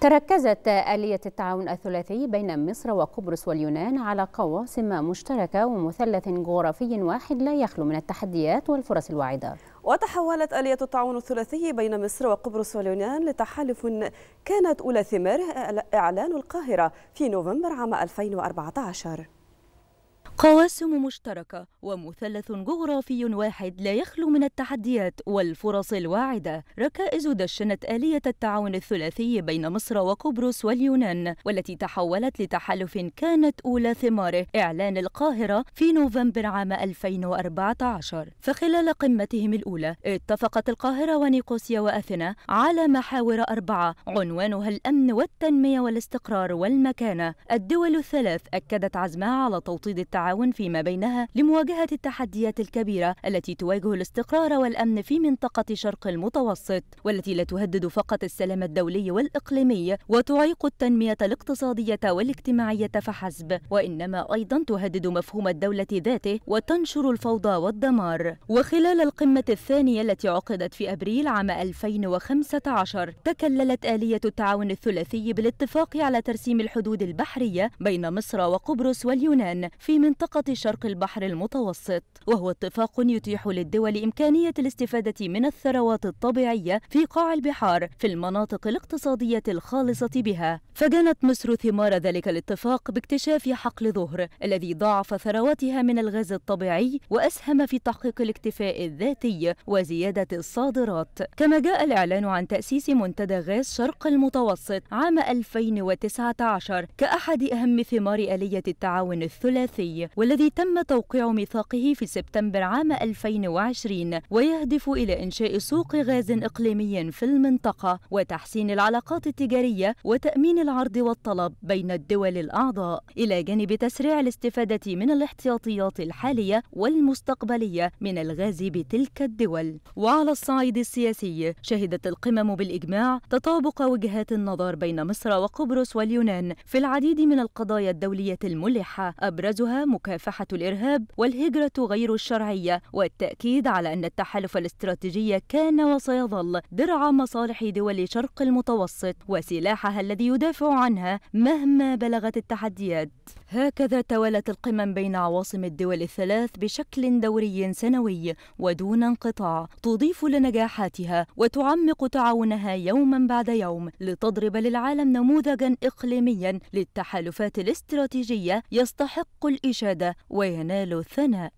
تركزت آلية التعاون الثلاثي بين مصر وقبرص واليونان على قواسم مشتركة ومثلث جغرافي واحد لا يخلو من التحديات والفرص الواعدة وتحولت آلية التعاون الثلاثي بين مصر وقبرص واليونان لتحالف كانت أولى ثماره إعلان القاهرة في نوفمبر عام 2014 قواسم مشتركة ومثلث جغرافي واحد لا يخلو من التحديات والفرص الواعدة ركائز دشنت آلية التعاون الثلاثي بين مصر وقبرص واليونان والتي تحولت لتحالف كانت أولى ثماره إعلان القاهرة في نوفمبر عام 2014 فخلال قمتهم الأولى اتفقت القاهرة ونيقوسيا وأثينا على محاور أربعة عنوانها الأمن والتنمية والاستقرار والمكانة الدول الثلاث أكدت عزمها على توطيد التعاون التعاون فيما بينها لمواجهة التحديات الكبيرة التي تواجه الاستقرار والأمن في منطقة شرق المتوسط والتي لا تهدد فقط السلام الدولي والإقليمي وتعيق التنمية الاقتصادية والاجتماعية فحسب وإنما أيضا تهدد مفهوم الدولة ذاته وتنشر الفوضى والدمار وخلال القمة الثانية التي عقدت في أبريل عام 2015 تكللت آلية التعاون الثلاثي بالاتفاق على ترسيم الحدود البحرية بين مصر وقبرص واليونان في منطقة منطقة شرق البحر المتوسط وهو اتفاق يتيح للدول إمكانية الاستفادة من الثروات الطبيعية في قاع البحار في المناطق الاقتصادية الخالصة بها فجنت مصر ثمار ذلك الاتفاق باكتشاف حقل ظهر الذي ضاعف ثرواتها من الغاز الطبيعي وأسهم في تحقيق الاكتفاء الذاتي وزيادة الصادرات كما جاء الإعلان عن تأسيس منتدى غاز شرق المتوسط عام 2019 كأحد أهم ثمار آلية التعاون الثلاثي والذي تم توقيع ميثاقه في سبتمبر عام 2020 ويهدف إلى إنشاء سوق غاز إقليمي في المنطقة وتحسين العلاقات التجارية وتأمين العرض والطلب بين الدول الأعضاء إلى جانب تسريع الاستفادة من الاحتياطيات الحالية والمستقبلية من الغاز بتلك الدول وعلى الصعيد السياسي شهدت القمم بالإجماع تطابق وجهات النظر بين مصر وقبرص واليونان في العديد من القضايا الدولية الملحة أبرزها مكافحة الإرهاب والهجرة غير الشرعية والتأكيد على أن التحالف الاستراتيجي كان وسيظل درع مصالح دول شرق المتوسط وسلاحها الذي يدافع عنها مهما بلغت التحديات هكذا توالت القمم بين عواصم الدول الثلاث بشكل دوري سنوي ودون انقطاع تضيف لنجاحاتها وتعمق تعاونها يوما بعد يوم لتضرب للعالم نموذجا اقليميا للتحالفات الاستراتيجيه يستحق الاشاره المشاده وينال الثناء